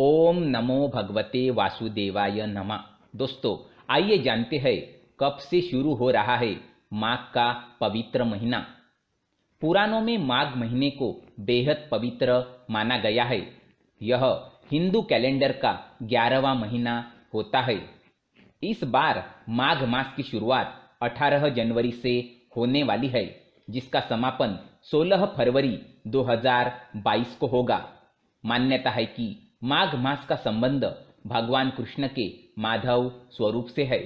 ओम नमो भगवते वासुदेवाय नमः दोस्तों आइए जानते हैं कब से शुरू हो रहा है माघ का पवित्र महीना पुराणों में माघ महीने को बेहद पवित्र माना गया है यह हिंदू कैलेंडर का ग्यारहवा महीना होता है इस बार माघ मास की शुरुआत 18 जनवरी से होने वाली है जिसका समापन 16 फरवरी 2022 को होगा मान्यता है कि माघ मास का संबंध भगवान कृष्ण के माधव स्वरूप से है